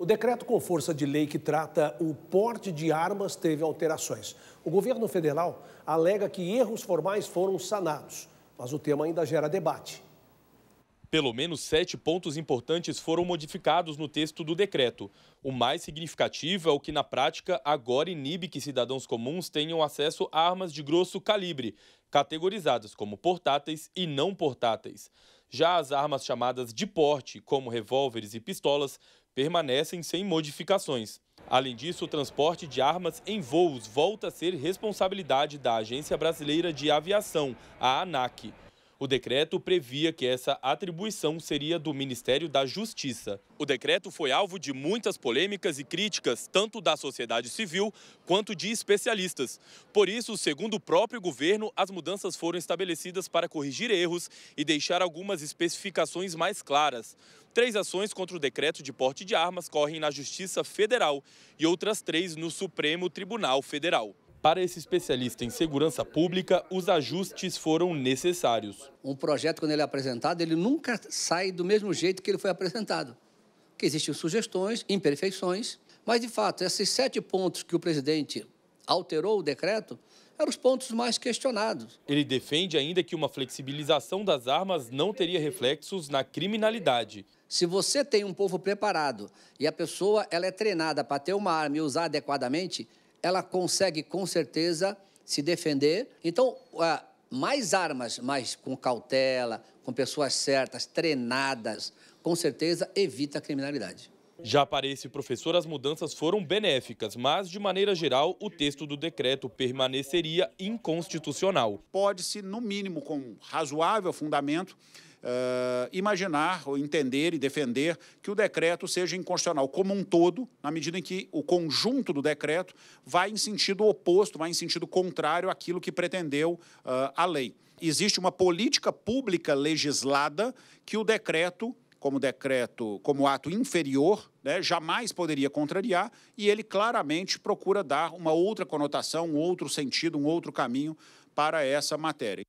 O decreto com força de lei que trata o porte de armas teve alterações. O governo federal alega que erros formais foram sanados, mas o tema ainda gera debate. Pelo menos sete pontos importantes foram modificados no texto do decreto. O mais significativo é o que, na prática, agora inibe que cidadãos comuns tenham acesso a armas de grosso calibre, categorizadas como portáteis e não portáteis. Já as armas chamadas de porte, como revólveres e pistolas, permanecem sem modificações. Além disso, o transporte de armas em voos volta a ser responsabilidade da Agência Brasileira de Aviação, a ANAC. O decreto previa que essa atribuição seria do Ministério da Justiça. O decreto foi alvo de muitas polêmicas e críticas, tanto da sociedade civil quanto de especialistas. Por isso, segundo o próprio governo, as mudanças foram estabelecidas para corrigir erros e deixar algumas especificações mais claras. Três ações contra o decreto de porte de armas correm na Justiça Federal e outras três no Supremo Tribunal Federal. Para esse especialista em segurança pública, os ajustes foram necessários. Um projeto, quando ele é apresentado, ele nunca sai do mesmo jeito que ele foi apresentado. Que existem sugestões, imperfeições, mas, de fato, esses sete pontos que o presidente alterou o decreto eram os pontos mais questionados. Ele defende ainda que uma flexibilização das armas não teria reflexos na criminalidade. Se você tem um povo preparado e a pessoa ela é treinada para ter uma arma e usar adequadamente, ela consegue com certeza se defender. Então, mais armas, mas com cautela, com pessoas certas, treinadas, com certeza evita a criminalidade. Já para esse professor, as mudanças foram benéficas, mas, de maneira geral, o texto do decreto permaneceria inconstitucional. Pode-se, no mínimo, com razoável fundamento, uh, imaginar ou entender e defender que o decreto seja inconstitucional como um todo, na medida em que o conjunto do decreto vai em sentido oposto, vai em sentido contrário àquilo que pretendeu uh, a lei. Existe uma política pública legislada que o decreto como decreto, como ato inferior, né, jamais poderia contrariar, e ele claramente procura dar uma outra conotação, um outro sentido, um outro caminho para essa matéria.